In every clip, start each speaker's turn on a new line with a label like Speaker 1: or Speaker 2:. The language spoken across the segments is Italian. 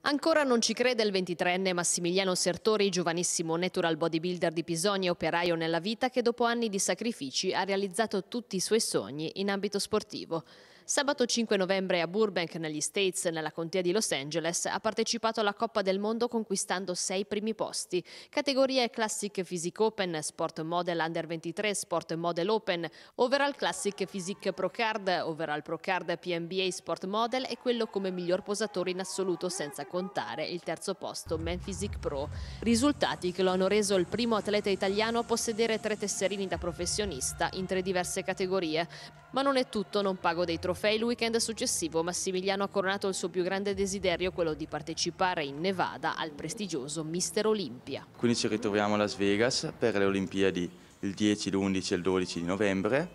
Speaker 1: Ancora non ci crede il 23enne Massimiliano Sertori, giovanissimo natural bodybuilder di e operaio nella vita, che dopo anni di sacrifici ha realizzato tutti i suoi sogni in ambito sportivo. Sabato 5 novembre a Burbank, negli States, nella contea di Los Angeles, ha partecipato alla Coppa del Mondo conquistando sei primi posti. Categorie Classic Physique Open, Sport Model Under 23, Sport Model Open, Overall Classic Physique Pro Card, Overall Pro Card PNBA Sport Model e quello come miglior posatore in assoluto senza contare il terzo posto Men Physique Pro. Risultati che lo hanno reso il primo atleta italiano a possedere tre tesserini da professionista in tre diverse categorie. Ma non è tutto, non pago dei trofei trofei il weekend successivo Massimiliano ha coronato il suo più grande desiderio, quello di partecipare in Nevada al prestigioso Mister Olimpia.
Speaker 2: Quindi ci ritroviamo a Las Vegas per le Olimpiadi il 10, l'11 e il 12 di novembre,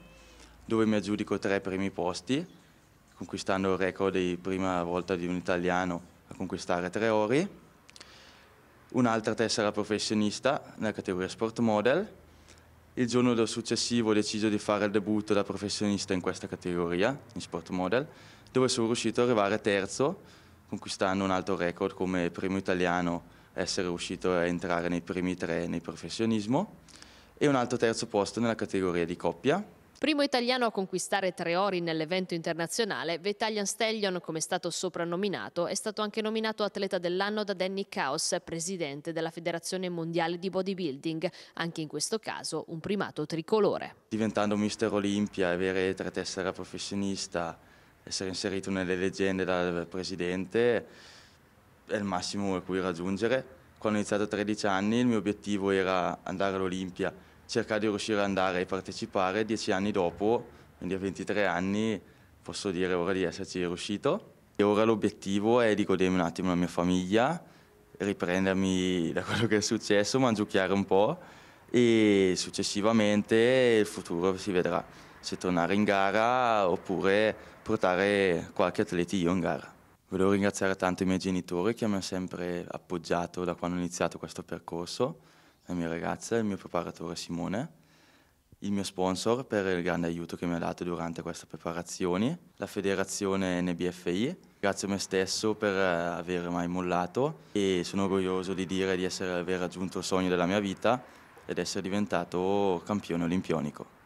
Speaker 2: dove mi aggiudico tre primi posti, conquistando il record di prima volta di un italiano a conquistare tre ori, un'altra tessera professionista nella categoria Sport Model, il giorno successivo ho deciso di fare il debutto da professionista in questa categoria, in sport model, dove sono riuscito ad arrivare terzo, conquistando un altro record come primo italiano, essere riuscito a entrare nei primi tre nel professionismo, e un altro terzo posto nella categoria di coppia,
Speaker 1: Primo italiano a conquistare tre ori nell'evento internazionale, The Italian Stallion, come è stato soprannominato, è stato anche nominato atleta dell'anno da Danny Kaos, presidente della Federazione Mondiale di Bodybuilding, anche in questo caso un primato tricolore.
Speaker 2: Diventando mister Olimpia avere tre tessere professionista, essere inserito nelle leggende dal presidente, è il massimo a cui raggiungere. Quando ho iniziato a 13 anni il mio obiettivo era andare all'Olimpia cercare di riuscire ad andare e partecipare dieci anni dopo, quindi a 23 anni posso dire ora di esserci riuscito. E ora l'obiettivo è di godermi un attimo la mia famiglia, riprendermi da quello che è successo, mangiucchiare un po' e successivamente il futuro si vedrà se tornare in gara oppure portare qualche atleta io in gara. Volevo ringraziare tanto i miei genitori che mi hanno sempre appoggiato da quando ho iniziato questo percorso la mia ragazza, il mio preparatore Simone, il mio sponsor per il grande aiuto che mi ha dato durante queste preparazioni, la federazione NBFI. Grazie a me stesso per eh, aver mai mollato e sono orgoglioso di dire di essere, aver raggiunto il sogno della mia vita ed essere diventato campione olimpionico.